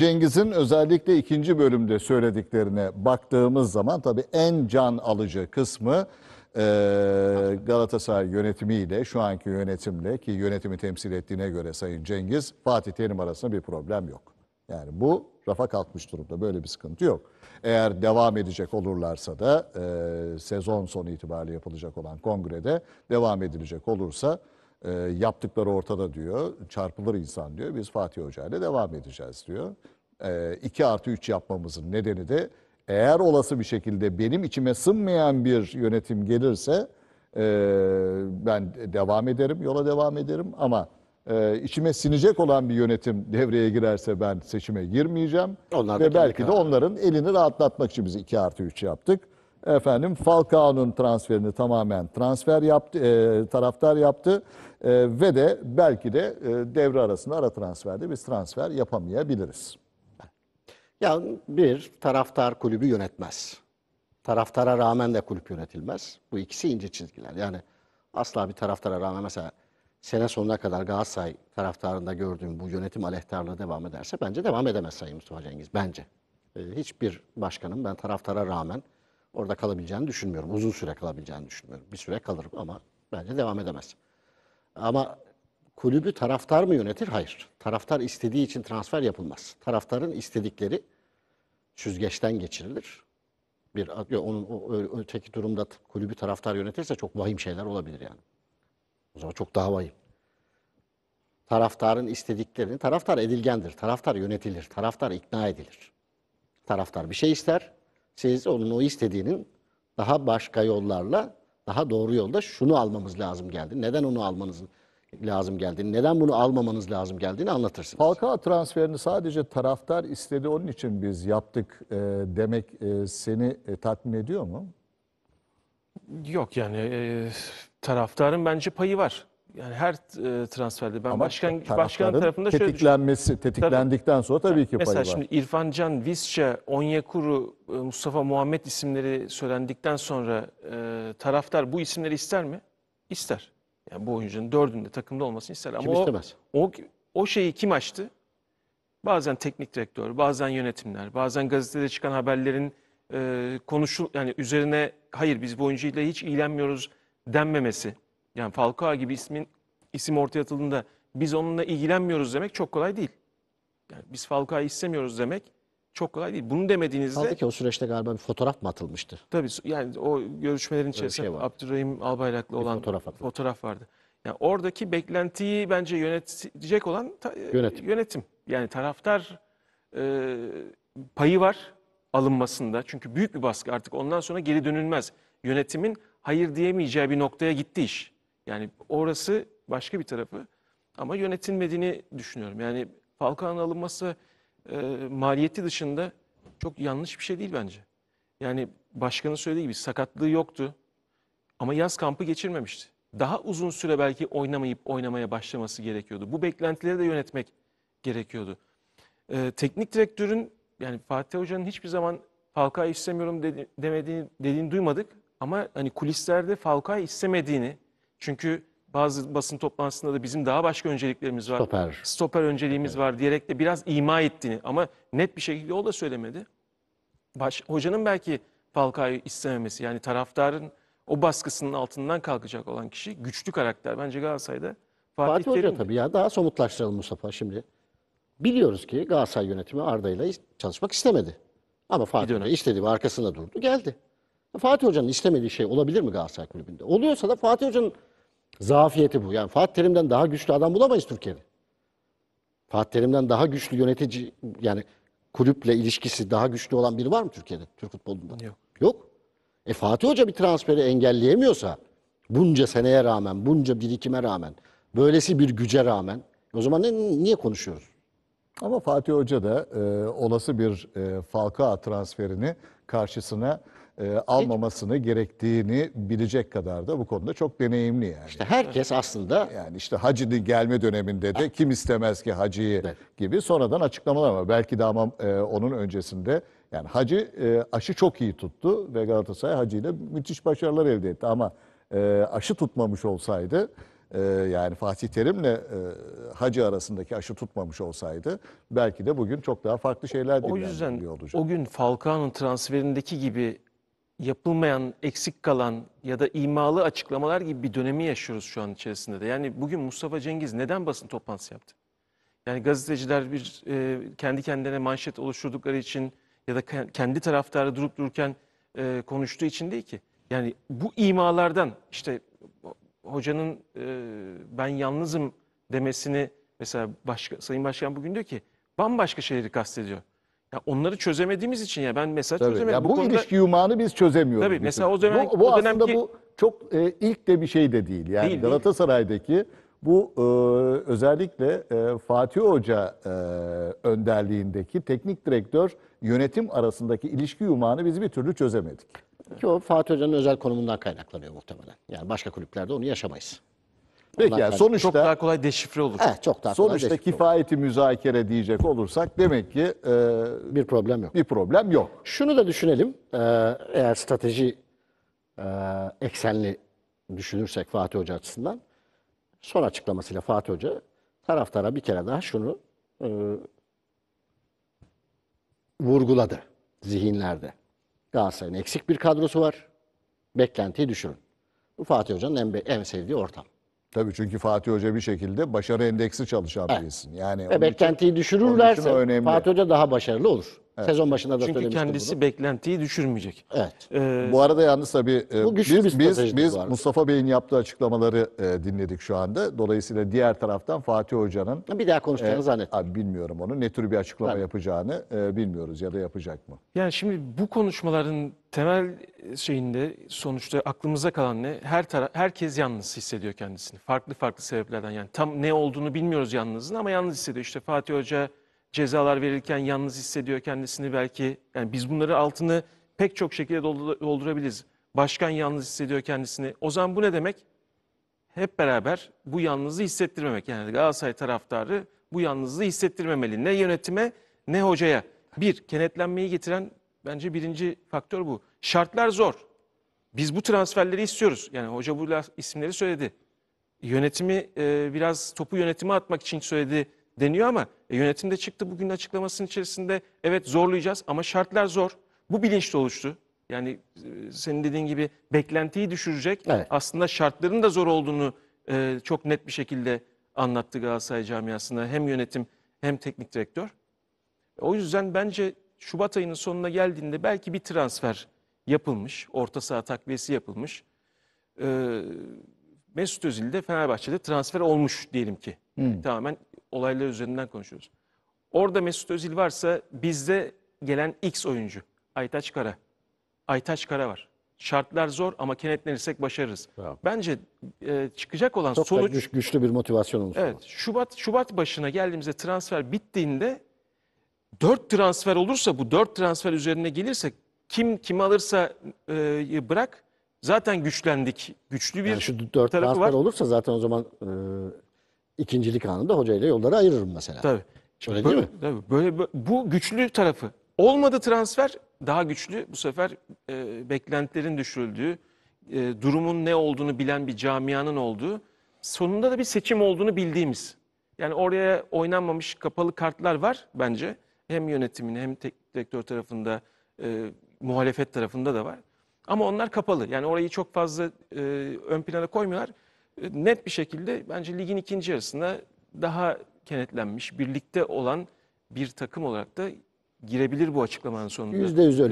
Cengiz'in özellikle ikinci bölümde söylediklerine baktığımız zaman tabii en can alıcı kısmı e, Galatasaray yönetimiyle, şu anki yönetimle ki yönetimi temsil ettiğine göre Sayın Cengiz, Fatih Terim arasında bir problem yok. Yani bu rafa kalkmış durumda. Böyle bir sıkıntı yok. Eğer devam edecek olurlarsa da e, sezon sonu itibariyle yapılacak olan kongrede devam edilecek olursa e, yaptıkları ortada diyor. Çarpılır insan diyor. Biz Fatih Hoca ile devam edeceğiz diyor. E, artı 3 yapmamızın nedeni de eğer olası bir şekilde benim içime sınmayan bir yönetim gelirse e, ben devam ederim, yola devam ederim ama e, içime sinecek olan bir yönetim devreye girerse ben seçime girmeyeceğim. Onlar ve belki de onların elini rahatlatmak için biz 2 artı 3 yaptık. Efendim Falcao'nun transferini tamamen transfer yaptı, e, taraftar yaptı e, ve de belki de e, devre arasında ara transferde biz transfer yapamayabiliriz. Ya bir taraftar kulübü yönetmez. Taraftara rağmen de kulüp yönetilmez. Bu ikisi ince çizgiler. Yani asla bir taraftara rağmen mesela sene sonuna kadar Galatasaray taraftarında gördüğüm bu yönetim aleyhtarlığı devam ederse bence devam edemez Sayın Mustafa Cengiz. Bence. Ee, hiçbir başkanın ben taraftara rağmen orada kalabileceğini düşünmüyorum. Uzun süre kalabileceğini düşünmüyorum. Bir süre kalırım ama bence devam edemez. Ama kulübü taraftar mı yönetir? Hayır. Taraftar istediği için transfer yapılmaz. Taraftarın istedikleri süzgeçten geçirilir. Bir onun o, öteki durumda kulübü taraftar yönetirse çok vahim şeyler olabilir yani. O zaman çok daha vahim. Taraftarın istediklerini, taraftar edilgendir, taraftar yönetilir, taraftar ikna edilir. Taraftar bir şey ister, siz onun o istediğinin daha başka yollarla, daha doğru yolda şunu almamız lazım geldi. Neden onu almanız lazım geldiğini, neden bunu almamanız lazım geldiğini anlatırsınız. Halka transferini sadece taraftar istedi, onun için biz yaptık e, demek e, seni e, tatmin ediyor mu? Yok yani e, taraftarın bence payı var yani her e, transferde ben Ama başkan başkan tarafında şöyle tetiklenmesi tetiklendikten tabii. sonra tabii ki mesela var. Mesela şimdi İrfan Can, Visca, Onyekuru, e, Mustafa Muhammed isimleri söylendikten sonra e, taraftar bu isimleri ister mi? İster. Yani bu oyuncunun dördünde takımda olmasını ister ama kim o, istemez? o o şeyi kim açtı? Bazen teknik direktör, bazen yönetimler, bazen gazetede çıkan haberlerin e, konuşul yani üzerine hayır biz bu oyuncuyla hiç ilgilenmiyoruz denmemesi. Yani Falcao gibi ismin isim ortaya atıldığında biz onunla ilgilenmiyoruz demek çok kolay değil. Yani biz Falcao'yu istemiyoruz demek çok kolay değil. Bunu demediğinizde... Kaldı ki o süreçte galiba bir fotoğraf mı atılmıştı? Tabii yani o görüşmelerin şey içerisinde şey Abdurrahim Albayrak'la olan fotoğraf, fotoğraf vardı. Yani oradaki beklentiyi bence yönetecek olan yönetim. yönetim. Yani taraftar e, payı var alınmasında. Çünkü büyük bir baskı artık ondan sonra geri dönülmez. Yönetimin hayır diyemeyeceği bir noktaya gitti iş. Yani orası başka bir tarafı ama yönetilmediğini düşünüyorum. Yani Falcao'nun alınması e, maliyeti dışında çok yanlış bir şey değil bence. Yani başkanın söylediği gibi sakatlığı yoktu ama yaz kampı geçirmemişti. Daha uzun süre belki oynamayıp oynamaya başlaması gerekiyordu. Bu beklentileri de yönetmek gerekiyordu. E, teknik direktörün yani Fatih Hoca'nın hiçbir zaman Falcao'yu istemiyorum dedi, demediğini dediğini duymadık ama hani kulislerde Falcao'yu istemediğini çünkü bazı basın toplantısında da bizim daha başka önceliklerimiz var. Stoper. Stoper önceliğimiz evet. var diyerek de biraz ima ettiğini ama net bir şekilde o da söylemedi. Baş, hocanın belki Falcao'yu istememesi yani taraftarın o baskısının altından kalkacak olan kişi güçlü karakter. Bence Galatasaray'da Fatih, Fatih Hoca tabii ya daha somutlaştıralım Mustafa şimdi. Biliyoruz ki Galatasaray yönetimi Arda ile çalışmak istemedi. Ama Fatih Hoca ve arkasında durdu geldi. Fatih Hoca'nın istemediği şey olabilir mi Galatasaray Kulübü'nde? Oluyorsa da Fatih Hoca'nın Zafiyeti bu. Yani Fatih Terim'den daha güçlü adam bulamayız Türkiye'de. Fatih Terim'den daha güçlü yönetici yani kulüple ilişkisi daha güçlü olan biri var mı Türkiye'de? Türk futbolunda. Yok. Yok. E Fatih Hoca bir transferi engelleyemiyorsa bunca seneye rağmen, bunca birikime rağmen, böylesi bir güce rağmen o zaman ne, niye konuşuyoruz? Ama Fatih Hoca da e, olası bir e, Falcao transferini karşısına e, almamasını gerektiğini bilecek kadar da bu konuda çok deneyimli yani. İşte herkes aslında Yani işte Hacı'nın gelme döneminde de kim istemez ki haciyi Evet. gibi sonradan açıklamalar var. Belki de ama e, onun öncesinde yani Hacı e, aşı çok iyi tuttu ve Galatasaray Hacı müthiş başarılar elde etti. Ama e, aşı tutmamış olsaydı yani Fatih Terim'le Hacı arasındaki aşı tutmamış olsaydı belki de bugün çok daha farklı şeyler o yüzden o gün Falcao'nun transferindeki gibi yapılmayan, eksik kalan ya da imalı açıklamalar gibi bir dönemi yaşıyoruz şu an içerisinde de. Yani bugün Mustafa Cengiz neden basın toplantısı yaptı? Yani gazeteciler bir e, kendi kendine manşet oluşturdukları için ya da kendi taraftarı durup dururken e, konuştuğu için değil ki. Yani bu imalardan işte hocanın e, ben yalnızım demesini mesela başka, Sayın Başkan bugün diyor ki bambaşka şeyleri kastediyor. Ya onları çözemediğimiz için ya ben mesela Tabii. çözemedim. Ya bu, bu konuda... ilişki yumağını biz çözemiyoruz. Tabii mesela o zaman bu, bu o dönemki... aslında bu çok e, ilk de bir şey de değil. Yani değil, Galatasaray'daki değil. bu e, özellikle e, Fatih Hoca e, önderliğindeki teknik direktör yönetim arasındaki ilişki yumağını biz bir türlü çözemedik. Ki o Fatih Hoca'nın özel konumundan kaynaklanıyor muhtemelen. Yani başka kulüplerde onu yaşamayız. Peki Ondan yani sonuçta Çok daha kolay deşifre olur. Eh, çok daha kolay sonuçta deşifre olur. kifayeti müzakere diyecek olursak demek ki e, bir problem yok. bir problem yok. Şunu da düşünelim. Ee, Eğer strateji e, eksenli düşünürsek Fatih Hoca açısından son açıklamasıyla Fatih Hoca taraftara bir kere daha şunu e, vurguladı zihinlerde. Galatasaray'ın eksik bir kadrosu var. Beklentiyi düşürün. Bu Fatih Hoca'nın en, en sevdiği ortam. Tabii çünkü Fatih Hoca bir şekilde başarı endeksi çalışan birisin. Yani Ve beklentiyi düşürürlerse Fatih Hoca daha başarılı olur. Evet. Sezon başında da Çünkü kendisi bunu. beklentiyi düşürmeyecek. Evet. Ee, bu arada yalnız tabii e, bu biz, bir biz, biz Mustafa Bey'in yaptığı açıklamaları e, dinledik şu anda. Dolayısıyla diğer taraftan Fatih Hoca'nın... Bir daha konuşacağını e, zannettim. Bilmiyorum onu. Ne tür bir açıklama yani. yapacağını e, bilmiyoruz ya da yapacak mı? Yani şimdi bu konuşmaların temel şeyinde sonuçta aklımıza kalan ne? Her taraf, herkes yalnız hissediyor kendisini. Farklı farklı sebeplerden yani tam ne olduğunu bilmiyoruz yalnızın ama yalnız hissediyor. İşte Fatih Hoca cezalar verirken yalnız hissediyor kendisini belki. Yani biz bunları altını pek çok şekilde doldurabiliriz. Başkan yalnız hissediyor kendisini. O zaman bu ne demek? Hep beraber bu yalnızlığı hissettirmemek. Yani Galatasaray taraftarı bu yalnızlığı hissettirmemeli. Ne yönetime ne hocaya. Bir, kenetlenmeyi getiren bence birinci faktör bu. Şartlar zor. Biz bu transferleri istiyoruz. Yani hoca bu isimleri söyledi. Yönetimi biraz topu yönetime atmak için söyledi deniyor ama e, yönetim çıktı bugün açıklamasının içerisinde evet zorlayacağız ama şartlar zor. Bu bilinçli oluştu. Yani e, senin dediğin gibi beklentiyi düşürecek. Evet. Aslında şartların da zor olduğunu e, çok net bir şekilde anlattı Galatasaray camiasına hem yönetim hem teknik direktör. O yüzden bence Şubat ayının sonuna geldiğinde belki bir transfer yapılmış, orta saha takviyesi yapılmış. Ee, Mesut Özil de Fenerbahçe'de transfer olmuş diyelim ki. Hmm. Tamamen olaylar üzerinden konuşuyoruz. Orada Mesut Özil varsa bizde gelen X oyuncu Aytaç Kara. Aytaç Kara var. Şartlar zor ama kenetlenirsek başarırız. Bravo. Bence e, çıkacak olan Çok sonuç... Çok güçlü bir motivasyon olsun. Evet. Şubat, Şubat başına geldiğimizde transfer bittiğinde 4 transfer olursa bu 4 transfer üzerine gelirse kim kim alırsa e, bırak zaten güçlendik. Güçlü bir yani şu 4 tarafı transfer var. olursa zaten o zaman e, ikincilik anında hocayla yolları ayırırım mesela. Tabii. Öyle değil mi? Tabii. Böyle, böyle, bu güçlü tarafı. Olmadı transfer daha güçlü. Bu sefer e, beklentilerin düşüldüğü e, durumun ne olduğunu bilen bir camianın olduğu, sonunda da bir seçim olduğunu bildiğimiz. Yani oraya oynanmamış kapalı kartlar var bence. Hem yönetimin hem direktör tarafında, e, muhalefet tarafında da var. Ama onlar kapalı. Yani orayı çok fazla e, ön plana koymuyorlar net bir şekilde bence ligin ikinci yarısına daha kenetlenmiş, birlikte olan bir takım olarak da girebilir bu açıklamanın sonunda. Yüzde öyle